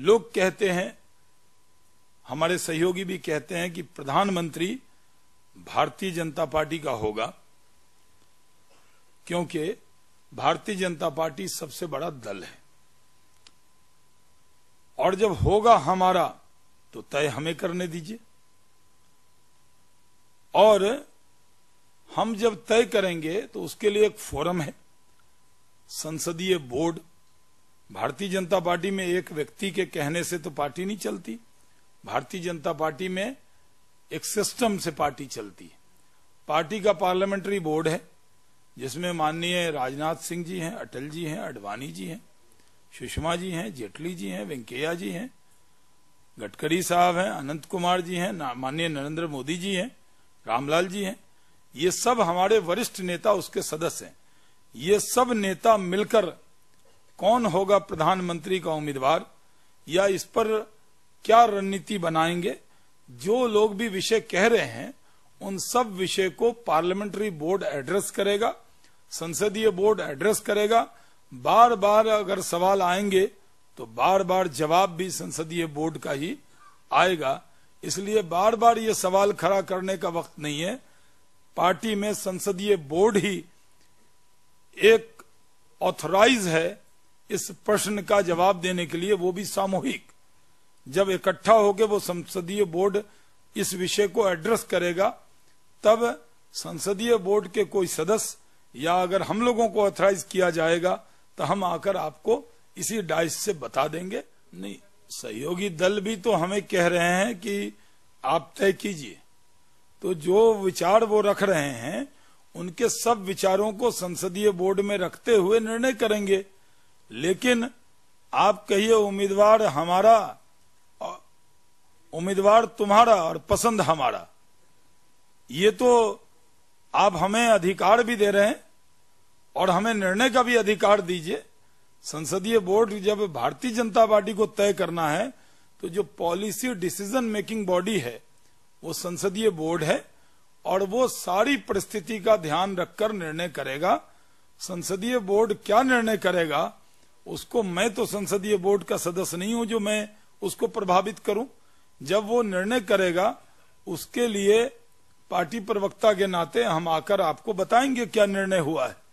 लोग कहते हैं हमारे सहयोगी भी कहते हैं कि प्रधानमंत्री भारतीय जनता पार्टी का होगा क्योंकि भारतीय जनता पार्टी सबसे बड़ा दल है और जब होगा हमारा तो तय हमें करने दीजिए और हम जब तय करेंगे तो उसके लिए एक फोरम है संसदीय बोर्ड भारतीय जनता पार्टी में एक व्यक्ति के कहने से तो पार्टी नहीं चलती भारतीय जनता पार्टी में एक सिस्टम से पार्टी चलती है पार्टी का पार्लियामेंट्री बोर्ड है जिसमें माननीय राजनाथ सिंह जी हैं अटल जी हैं अडवाणी जी हैं सुषमा जी हैं जेटली जी हैं वेंकैया जी हैं गडकरी साहब हैं अनंत कुमार जी हैं माननीय नरेंद्र मोदी जी हैं रामलाल जी हैं ये सब हमारे वरिष्ठ नेता उसके सदस्य हैं ये सब नेता मिलकर कौन होगा प्रधानमंत्री का उम्मीदवार या इस पर क्या रणनीति बनाएंगे जो लोग भी विषय कह रहे हैं उन सब विषय को पार्लियामेंट्री बोर्ड एड्रेस करेगा संसदीय बोर्ड एड्रेस करेगा बार बार अगर सवाल आएंगे तो बार बार जवाब भी संसदीय बोर्ड का ही आएगा इसलिए बार बार ये सवाल खड़ा करने का वक्त नहीं है पार्टी में संसदीय बोर्ड ही एक ऑथराइज है इस प्रश्न का जवाब देने के लिए वो भी सामूहिक जब इकट्ठा होकर वो संसदीय बोर्ड इस विषय को एड्रेस करेगा तब संसदीय बोर्ड के कोई सदस्य या अगर हम लोगों को ऑथराइज किया जाएगा तो हम आकर आपको इसी डाइस से बता देंगे नहीं सहयोगी दल भी तो हमें कह रहे हैं कि आप तय कीजिए तो जो विचार वो रख रहे हैं उनके सब विचारों को संसदीय बोर्ड में रखते हुए निर्णय करेंगे लेकिन आप कहिए उम्मीदवार हमारा उम्मीदवार तुम्हारा और पसंद हमारा ये तो आप हमें अधिकार भी दे रहे हैं और हमें निर्णय का भी अधिकार दीजिए संसदीय बोर्ड जब भारतीय जनता पार्टी को तय करना है तो जो पॉलिसी डिसीजन मेकिंग बॉडी है वो संसदीय बोर्ड है और वो सारी परिस्थिति का ध्यान रखकर निर्णय करेगा संसदीय बोर्ड क्या निर्णय करेगा उसको मैं तो संसदीय बोर्ड का सदस्य नहीं हूं जो मैं उसको प्रभावित करूं जब वो निर्णय करेगा उसके लिए पार्टी प्रवक्ता के नाते हम आकर आपको बताएंगे क्या निर्णय हुआ है